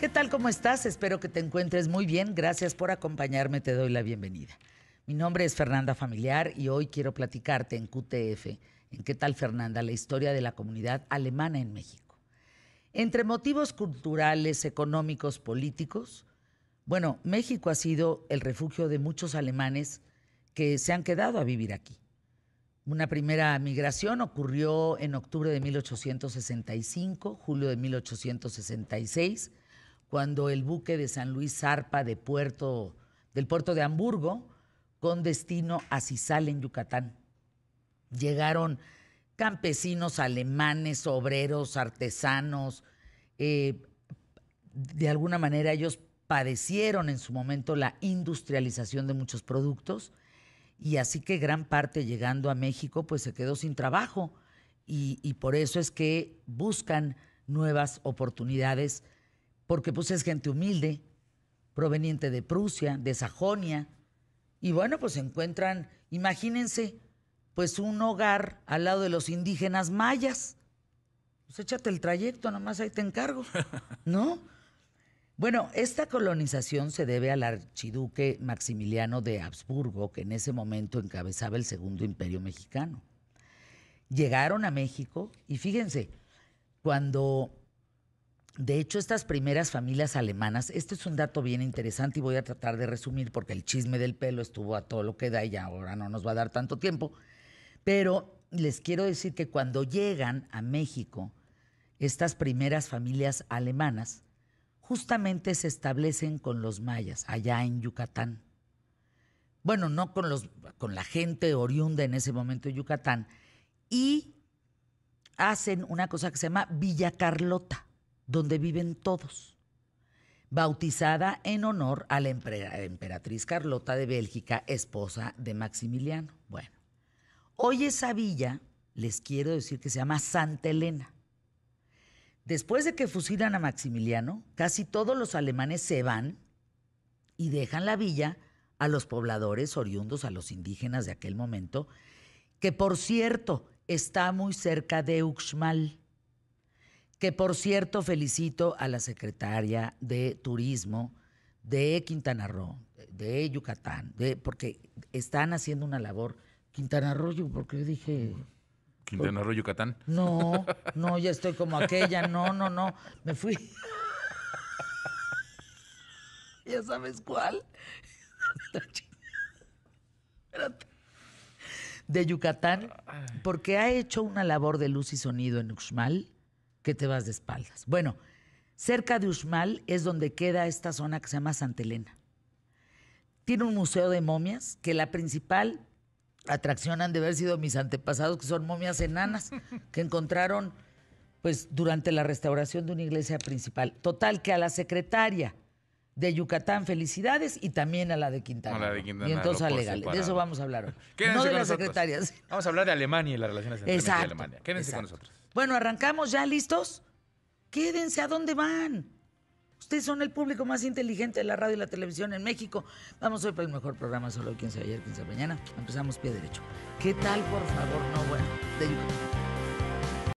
¿Qué tal? ¿Cómo estás? Espero que te encuentres muy bien. Gracias por acompañarme. Te doy la bienvenida. Mi nombre es Fernanda Familiar y hoy quiero platicarte en QTF, en qué tal Fernanda, la historia de la comunidad alemana en México. Entre motivos culturales, económicos, políticos, bueno, México ha sido el refugio de muchos alemanes que se han quedado a vivir aquí. Una primera migración ocurrió en octubre de 1865, julio de 1866 cuando el buque de San Luis zarpa de puerto, del puerto de Hamburgo con destino a Cisal en Yucatán. Llegaron campesinos alemanes, obreros, artesanos. Eh, de alguna manera ellos padecieron en su momento la industrialización de muchos productos y así que gran parte llegando a México pues se quedó sin trabajo y, y por eso es que buscan nuevas oportunidades porque pues es gente humilde, proveniente de Prusia, de Sajonia, y bueno, pues encuentran, imagínense, pues un hogar al lado de los indígenas mayas. Pues échate el trayecto, nomás ahí te encargo, ¿no? Bueno, esta colonización se debe al archiduque Maximiliano de Habsburgo, que en ese momento encabezaba el Segundo Imperio Mexicano. Llegaron a México y fíjense, cuando de hecho, estas primeras familias alemanas, este es un dato bien interesante y voy a tratar de resumir porque el chisme del pelo estuvo a todo lo que da y ahora no nos va a dar tanto tiempo. Pero les quiero decir que cuando llegan a México, estas primeras familias alemanas justamente se establecen con los mayas allá en Yucatán. Bueno, no con, los, con la gente oriunda en ese momento de Yucatán. Y hacen una cosa que se llama Villa Carlota donde viven todos, bautizada en honor a la emperatriz Carlota de Bélgica, esposa de Maximiliano. Bueno, hoy esa villa, les quiero decir que se llama Santa Elena. Después de que fusilan a Maximiliano, casi todos los alemanes se van y dejan la villa a los pobladores oriundos, a los indígenas de aquel momento, que por cierto está muy cerca de Uxmal que por cierto felicito a la secretaria de Turismo de Quintana Roo, de Yucatán, de, porque están haciendo una labor. Quintana Roo, porque dije... Quintana Roo, Yucatán. No, no, ya estoy como aquella, no, no, no, me fui. ya sabes cuál. de Yucatán, porque ha hecho una labor de luz y sonido en Uxmal que te vas de espaldas. Bueno, cerca de Uxmal es donde queda esta zona que se llama Santa Elena. Tiene un museo de momias que la principal atracción han de haber sido mis antepasados, que son momias enanas, que encontraron pues durante la restauración de una iglesia principal. Total, que a la secretaria de Yucatán, felicidades, y también a la de Quintana. A la de Quintana. Y entonces a De eso vamos a hablar hoy. Quédense no de las secretarias. Vamos a hablar de Alemania y las relaciones entre Alemania. Quédense con nosotros. Bueno, arrancamos ya, ¿listos? Quédense, ¿a dónde van? Ustedes son el público más inteligente de la radio y la televisión en México. Vamos hoy para el mejor programa, solo 15 de ayer, 15 de mañana. Empezamos pie derecho. ¿Qué tal, por favor? No, bueno,